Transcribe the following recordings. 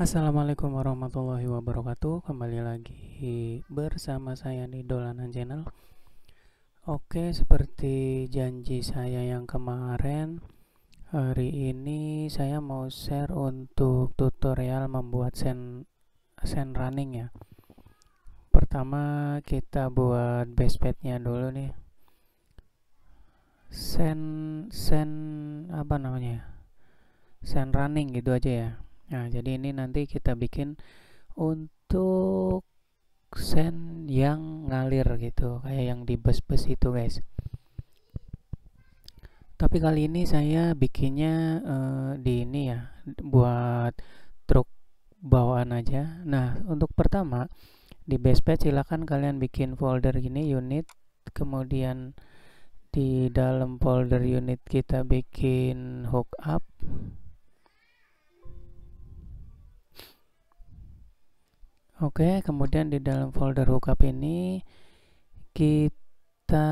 Assalamualaikum warahmatullahi wabarakatuh Kembali lagi bersama saya di Dolanan Channel Oke seperti janji saya yang kemarin Hari ini saya mau share untuk tutorial membuat sen, sen running ya Pertama kita buat base padnya dulu nih Sen, sen apa namanya Sen running gitu aja ya Nah, jadi ini nanti kita bikin untuk sen yang ngalir gitu, kayak yang di bus-bus itu, guys. Tapi kali ini saya bikinnya uh, di ini ya, buat truk bawaan aja. Nah, untuk pertama di base pad silahkan kalian bikin folder gini unit, kemudian di dalam folder unit kita bikin hook up Oke, kemudian di dalam folder hookup ini kita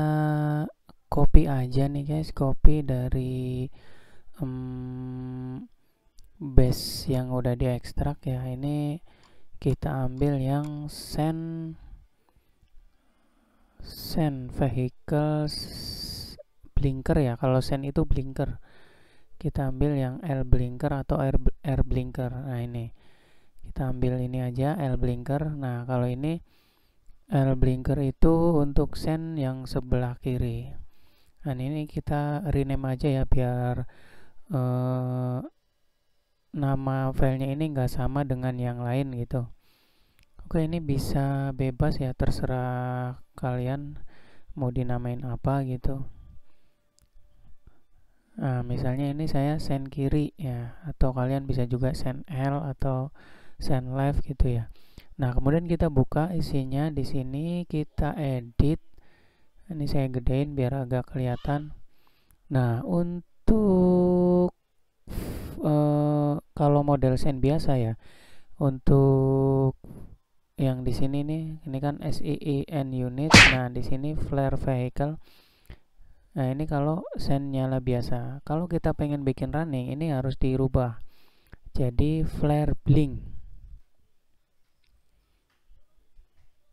copy aja nih guys, copy dari um, base yang udah diekstrak ya. Ini kita ambil yang send send vehicles blinker ya. Kalau send itu blinker. Kita ambil yang L blinker atau R, R blinker. Nah, ini kita ambil ini aja L blinker nah kalau ini L blinker itu untuk sen yang sebelah kiri nah ini kita rename aja ya biar eh, nama filenya ini enggak sama dengan yang lain gitu oke ini bisa bebas ya terserah kalian mau dinamain apa gitu Nah, misalnya ini saya sen kiri ya, atau kalian bisa juga sen L atau send live gitu ya nah kemudian kita buka isinya di sini kita edit ini saya gedein biar agak kelihatan nah untuk e, kalau model send biasa ya untuk yang di sini nih ini kan seen unit nah di sini flare vehicle nah ini kalau send nyala biasa kalau kita pengen bikin running ini harus dirubah jadi flare blink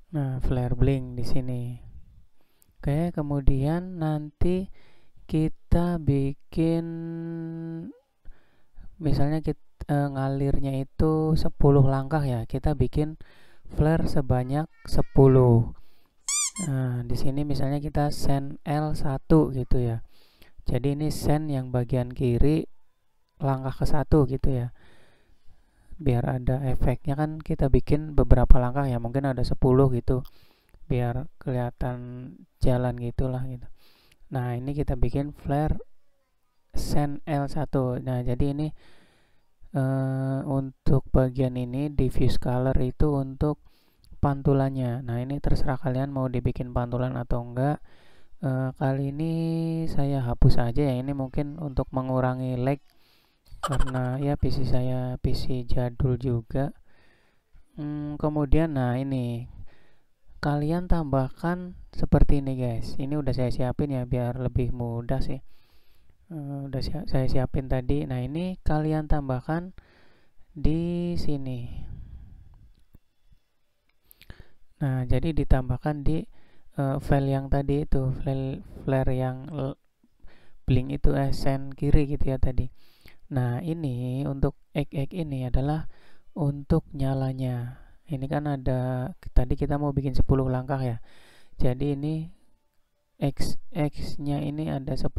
Nah, flare blink di sini. Oke, kemudian nanti kita bikin misalnya kita e, eh, ngalirnya itu 10 langkah ya. Kita bikin flare sebanyak 10. Nah, di sini misalnya kita send L1 gitu ya. Jadi ini send yang bagian kiri langkah ke satu gitu ya biar ada efeknya kan kita bikin beberapa langkah ya mungkin ada 10 gitu biar kelihatan jalan gitulah gitu nah ini kita bikin flare sen L1 nah jadi ini e, untuk bagian ini diffuse color itu untuk pantulannya nah ini terserah kalian mau dibikin pantulan atau enggak e, kali ini saya hapus aja ya ini mungkin untuk mengurangi lag karena ya PC saya PC jadul juga hmm, kemudian nah ini kalian tambahkan seperti ini guys ini udah saya siapin ya biar lebih mudah sih hmm, udah si saya siapin tadi nah ini kalian tambahkan di sini nah jadi ditambahkan di uh, file yang tadi itu file flare yang blink itu eh, kiri gitu ya tadi Nah, ini untuk x x ini adalah untuk nyalanya. Ini kan ada tadi kita mau bikin 10 langkah ya. Jadi ini x x-nya ini ada 10.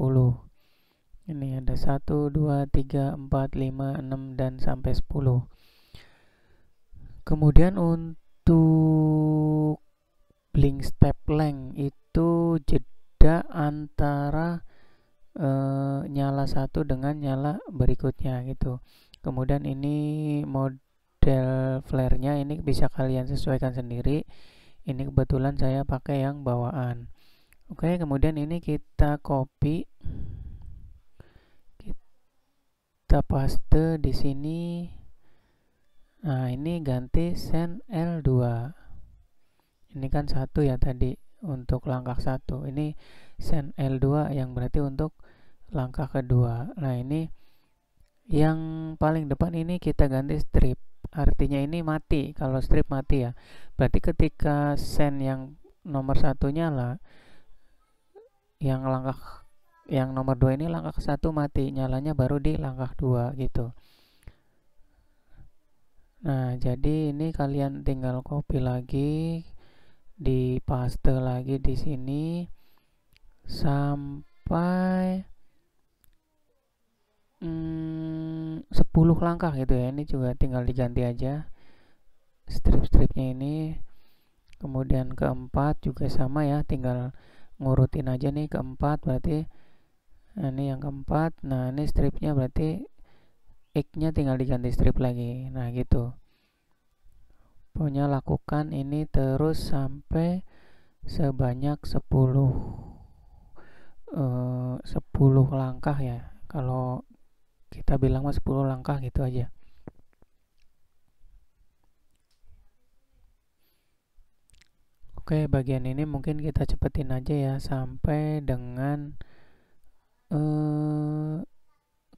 Ini ada satu dua tiga empat lima enam dan sampai 10. Kemudian untuk blink step length itu jeda antara e, nyala satu dengan nyala berikutnya gitu kemudian ini model flare-nya ini bisa kalian sesuaikan sendiri ini kebetulan saya pakai yang bawaan oke kemudian ini kita copy kita paste di sini nah ini ganti sen L2 ini kan satu ya tadi untuk langkah satu ini sen L2 yang berarti untuk langkah kedua. Nah, ini yang paling depan ini kita ganti strip. Artinya ini mati. Kalau strip mati ya. Berarti ketika sen yang nomor satunya lah, yang langkah yang nomor dua ini langkah ke satu mati, nyalanya baru di langkah dua gitu. Nah, jadi ini kalian tinggal copy lagi di paste lagi di sini sampai hmm, 10 langkah gitu ya ini juga tinggal diganti aja strip-stripnya ini kemudian keempat juga sama ya tinggal ngurutin aja nih keempat berarti nah ini yang keempat nah ini stripnya berarti x nya tinggal diganti strip lagi nah gitu pokoknya lakukan ini terus sampai sebanyak 10 eh, 10 langkah ya kalau kita bilang mas 10 langkah gitu aja Oke, bagian ini mungkin kita cepetin aja ya sampai dengan eh,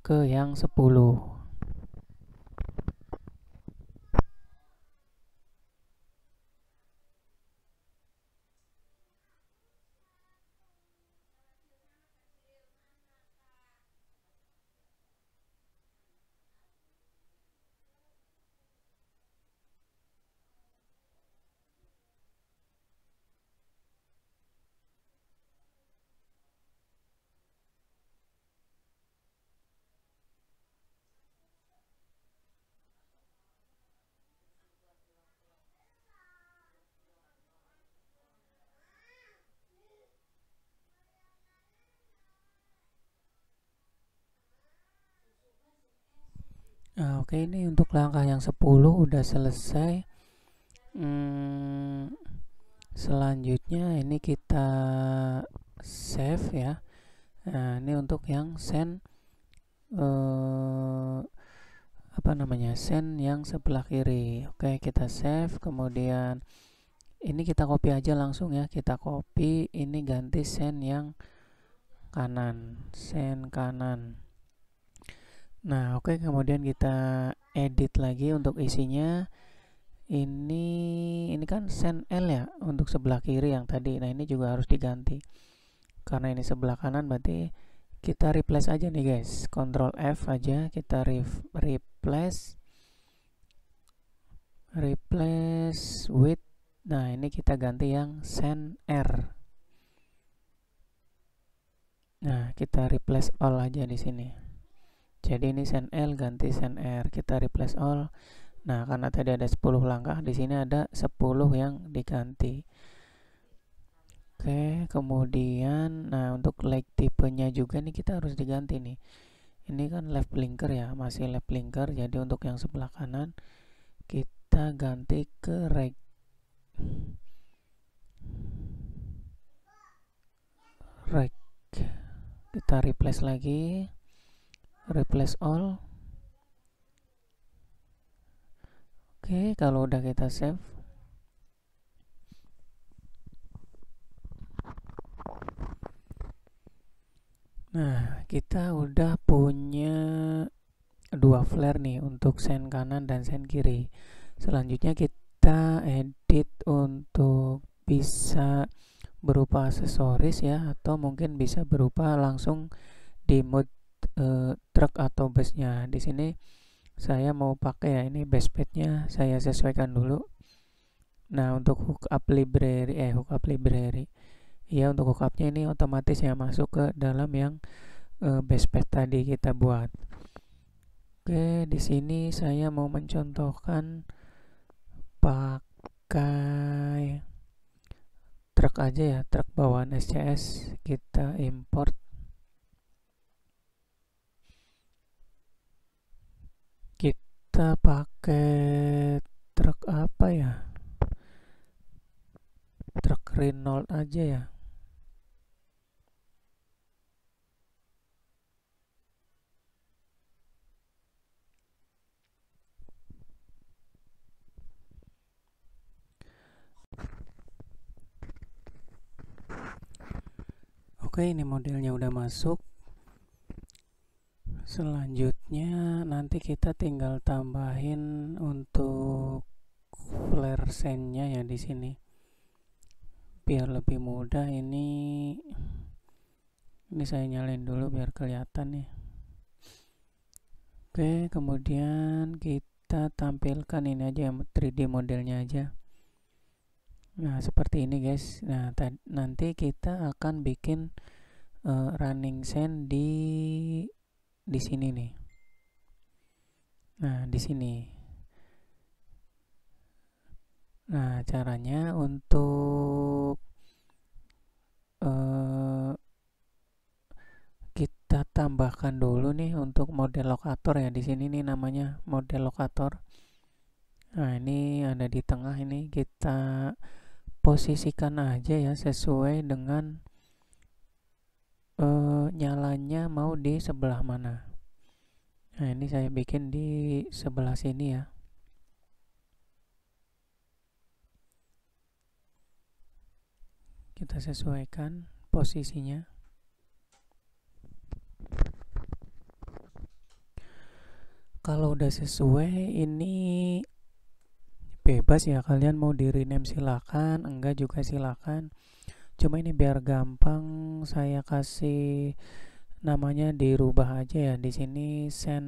ke yang 10. Nah, oke okay, ini untuk langkah yang 10 udah selesai. Hmm, selanjutnya ini kita save ya. Nah, ini untuk yang send eh, apa namanya? Send yang sebelah kiri. Oke, okay, kita save kemudian ini kita copy aja langsung ya. Kita copy ini ganti send yang kanan. Send kanan. Nah, oke, okay, kemudian kita edit lagi untuk isinya. Ini ini kan send L ya untuk sebelah kiri yang tadi. Nah, ini juga harus diganti. Karena ini sebelah kanan berarti kita replace aja nih, guys. Ctrl F aja, kita re replace replace with. Nah, ini kita ganti yang send R. Nah, kita replace all aja di sini jadi ini sen L ganti sen R kita replace all nah karena tadi ada 10 langkah di sini ada 10 yang diganti oke kemudian nah untuk light tipenya juga nih kita harus diganti nih ini kan left blinker ya masih left blinker jadi untuk yang sebelah kanan kita ganti ke right right kita replace lagi replace all oke kalau udah kita save nah kita udah punya dua flare nih untuk sen kanan dan sen kiri selanjutnya kita edit untuk bisa berupa aksesoris ya atau mungkin bisa berupa langsung di mode e, truk atau busnya di sini saya mau pakai ya ini base plate-nya saya sesuaikan dulu nah untuk hook up library eh up library ya untuk hook hookupnya ini otomatis ya masuk ke dalam yang e, base plate tadi kita buat oke di sini saya mau mencontohkan pakai truk aja ya truk bawaan SCS kita import kita pakai truk apa ya truk Renault aja ya Oke, ini modelnya udah masuk. selanjutnya selanjutnya nanti kita tinggal tambahin untuk flare sendnya ya di sini biar lebih mudah ini ini saya nyalain dulu biar kelihatan ya oke kemudian kita tampilkan ini aja 3D modelnya aja nah seperti ini guys nah nanti kita akan bikin uh, running sand di di sini nih Nah, di sini. Nah, caranya untuk eh, kita tambahkan dulu nih untuk model lokator ya. Di sini nih namanya model lokator. Nah, ini ada di tengah ini kita posisikan aja ya sesuai dengan eh, nyalanya mau di sebelah mana. Nah, ini saya bikin di sebelah sini ya. Kita sesuaikan posisinya. Kalau udah sesuai, ini bebas ya. Kalian mau di rename silakan, enggak juga silakan. Cuma ini biar gampang saya kasih namanya dirubah aja ya di sini sen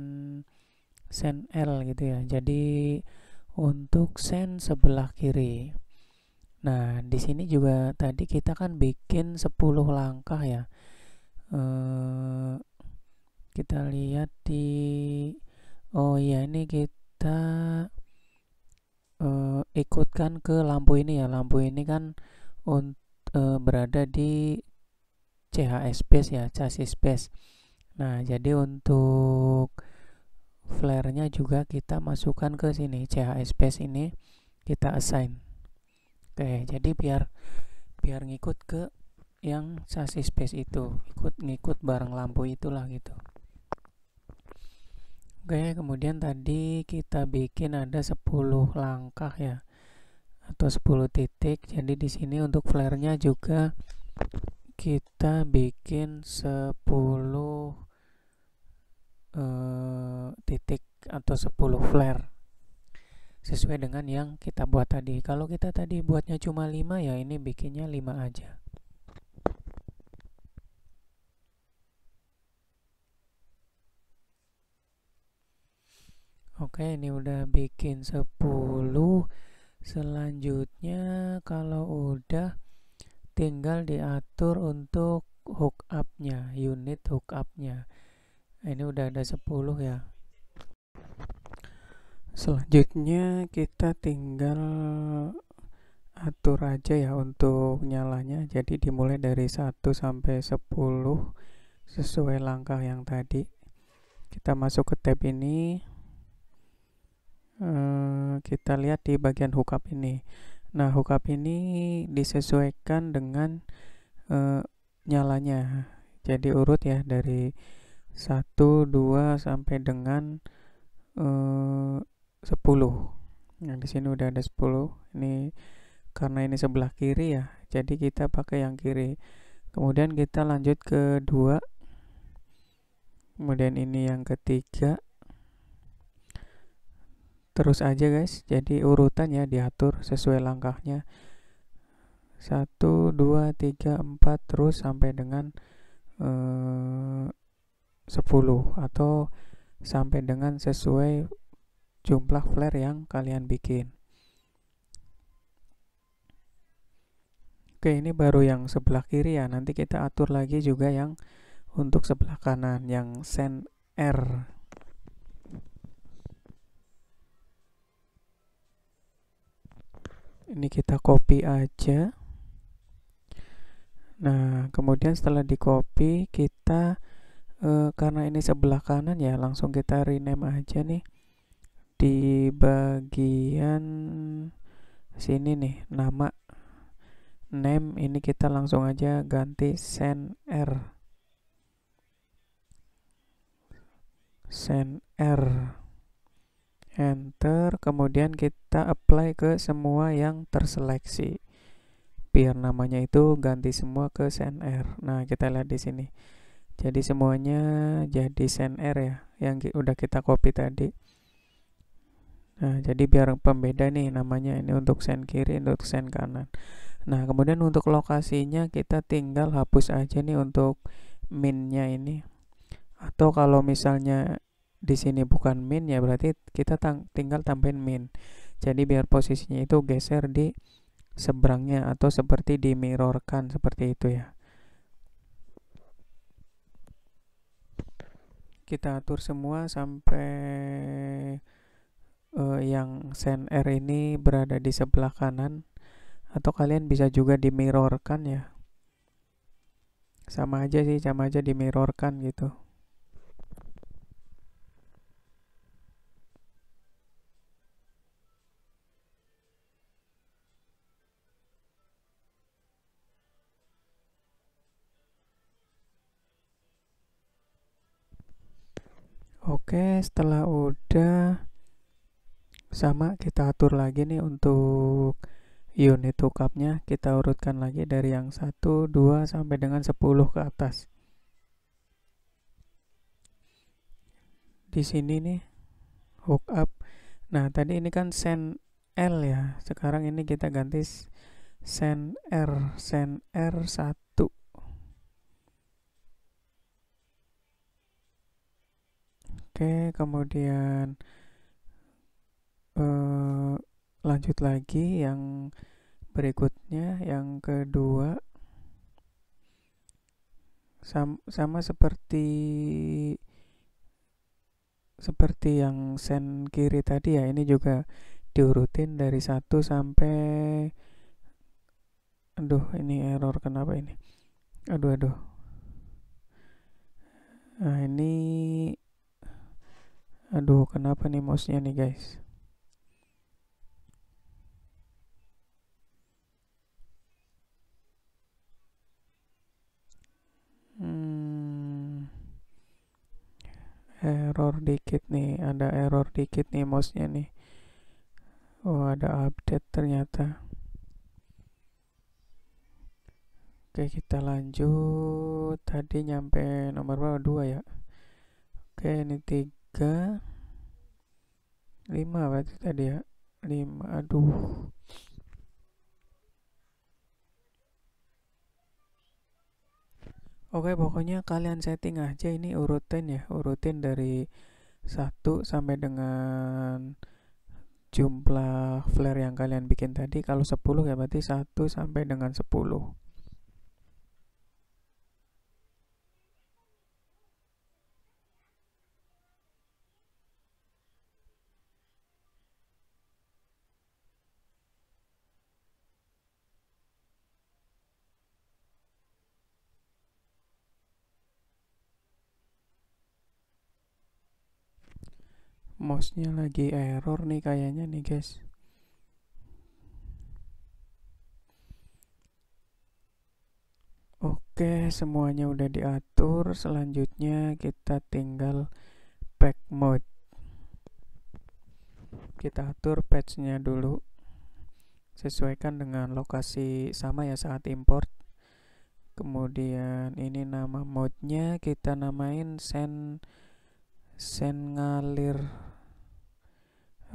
sen L gitu ya jadi untuk sen sebelah kiri nah di sini juga tadi kita kan bikin 10 langkah ya eh, kita lihat di oh iya ini kita eh, ikutkan ke lampu ini ya lampu ini kan untuk eh, berada di CHS base ya chassis base nah jadi untuk flare-nya juga kita masukkan ke sini CHS base ini kita assign oke jadi biar biar ngikut ke yang chassis base itu ikut ngikut barang lampu itulah gitu oke kemudian tadi kita bikin ada 10 langkah ya atau 10 titik jadi di sini untuk flare-nya juga kita bikin 10 eh, titik atau 10 flare sesuai dengan yang kita buat tadi kalau kita tadi buatnya cuma 5 ya ini bikinnya 5 aja oke ini udah bikin 10 selanjutnya kalau udah tinggal diatur untuk hook hookupnya unit hook hookupnya ini udah ada 10 ya selanjutnya kita tinggal atur aja ya untuk nyalanya jadi dimulai dari 1 sampai 10 sesuai langkah yang tadi kita masuk ke tab ini eh, kita lihat di bagian hookup ini Nah, hookup ini disesuaikan dengan e, nyalanya. Jadi urut ya dari 1 2 sampai dengan e, eh, 10. Nah, di sini udah ada 10. Ini karena ini sebelah kiri ya. Jadi kita pakai yang kiri. Kemudian kita lanjut ke 2. Kemudian ini yang ketiga terus aja guys jadi urutannya diatur sesuai langkahnya 1 2 3 4 terus sampai dengan eh, 10 atau sampai dengan sesuai jumlah flare yang kalian bikin Oke, ini baru yang sebelah kiri ya. Nanti kita atur lagi juga yang untuk sebelah kanan yang send R. ini kita copy aja nah kemudian setelah di copy kita e, karena ini sebelah kanan ya langsung kita rename aja nih di bagian sini nih nama name ini kita langsung aja ganti r send r enter kemudian kita apply ke semua yang terseleksi biar namanya itu ganti semua ke CNR nah kita lihat di sini jadi semuanya jadi CNR ya yang udah kita copy tadi nah jadi biar pembeda nih namanya ini untuk sen kiri untuk sen kanan nah kemudian untuk lokasinya kita tinggal hapus aja nih untuk minnya ini atau kalau misalnya di sini bukan min ya berarti kita tang tinggal tambahin min jadi biar posisinya itu geser di seberangnya atau seperti di dimirorkan seperti itu ya kita atur semua sampai uh, yang sen R ini berada di sebelah kanan atau kalian bisa juga di dimirorkan ya sama aja sih sama aja di dimirorkan gitu Oke, setelah udah sama kita atur lagi nih untuk unit hookupnya kita urutkan lagi dari yang 1, 2 sampai dengan 10 ke atas di sini nih up. nah tadi ini kan send L ya sekarang ini kita ganti send R send R1 oke kemudian uh, lanjut lagi yang berikutnya yang kedua sama, sama seperti seperti yang sen kiri tadi ya ini juga diurutin dari satu sampai aduh ini error kenapa ini aduh aduh nah ini Aduh, kenapa nih mouse-nya nih, guys? Hmm, error dikit nih, ada error dikit nih mouse-nya nih. Oh, ada update ternyata. Oke, kita lanjut. Tadi nyampe nomor berapa? 2 ya. Oke, ini 3 tiga lima berarti tadi ya lima aduh Oke, pokoknya kalian setting aja ini urutin ya, urutin dari satu sampai dengan jumlah flare yang kalian bikin tadi. Kalau 10 ya berarti satu sampai dengan 10. mouse-nya lagi error nih kayaknya nih guys Oke, semuanya udah diatur. Selanjutnya kita tinggal pack mode. Kita atur patch-nya dulu. Sesuaikan dengan lokasi sama ya saat import. Kemudian ini nama mode-nya kita namain send send ngalir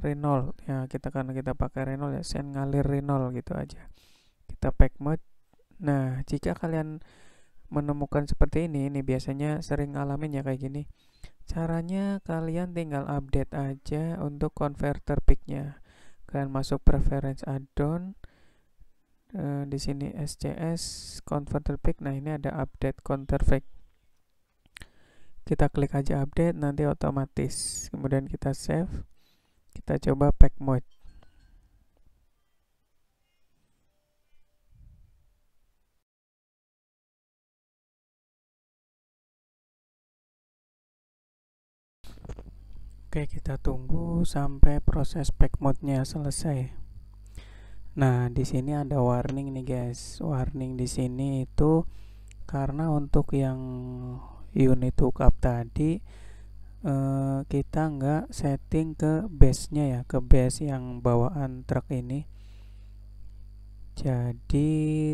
Renault ya kita karena kita pakai Renault ya sen ngalir Renault gitu aja kita pack mode nah jika kalian menemukan seperti ini ini biasanya sering ngalamin ya kayak gini caranya kalian tinggal update aja untuk converter picknya kalian masuk preference addon. e, di sini SCS converter pick nah ini ada update counter pick kita klik aja update nanti otomatis kemudian kita save kita coba pack mode. Oke, kita tunggu sampai proses pack mode-nya selesai. Nah, di sini ada warning nih, guys. Warning di sini itu karena untuk yang unit hookup tadi Eh, kita nggak setting ke base-nya ya, ke base yang bawaan truk ini. Jadi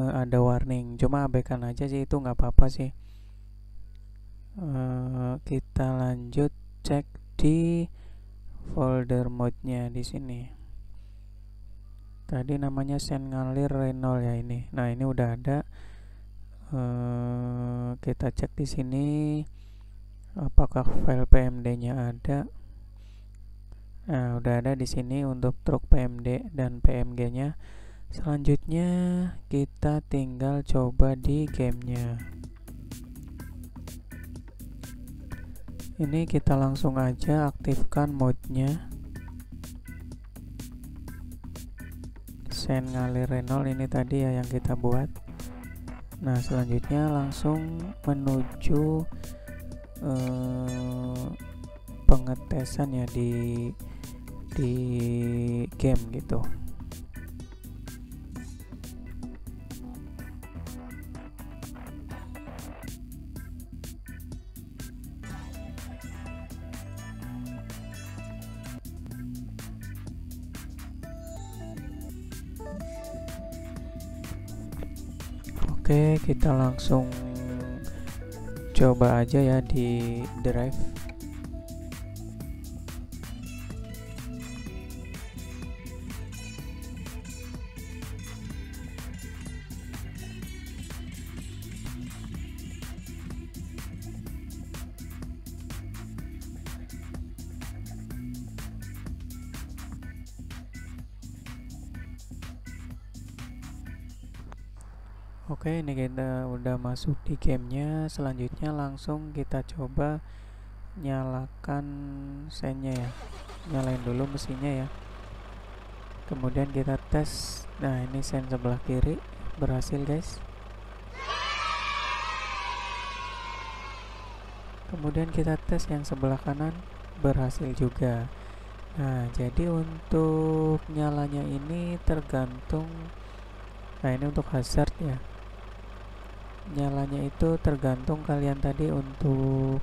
uh, ada warning, cuma abaikan aja sih itu nggak apa-apa sih. Uh, kita lanjut cek di folder mode-nya di sini. Tadi namanya send ngalir renol ya ini. Nah, ini udah ada. Uh, kita cek di sini apakah file PMD-nya ada? Nah, udah ada di sini untuk truk PMD dan PMG-nya. Selanjutnya kita tinggal coba di gamenya. Ini kita langsung aja aktifkan modnya. Send ngalir Renault ini tadi ya yang kita buat. Nah selanjutnya langsung menuju eh, pengetesan ya di di game gitu Oke, kita langsung coba aja ya di drive Oke ini kita udah masuk di gamenya Selanjutnya langsung kita coba Nyalakan senya ya Nyalain dulu mesinnya ya Kemudian kita tes Nah ini sen sebelah kiri Berhasil guys Kemudian kita tes yang sebelah kanan Berhasil juga Nah jadi untuk nyalanya ini tergantung Nah ini untuk hazard ya nyalanya itu tergantung kalian tadi untuk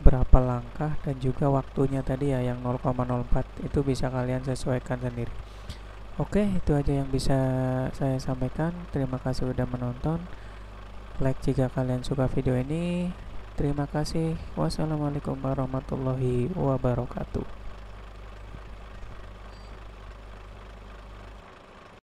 berapa langkah dan juga waktunya tadi ya yang 0,04 itu bisa kalian sesuaikan sendiri oke itu aja yang bisa saya sampaikan terima kasih sudah menonton like jika kalian suka video ini terima kasih wassalamualaikum warahmatullahi wabarakatuh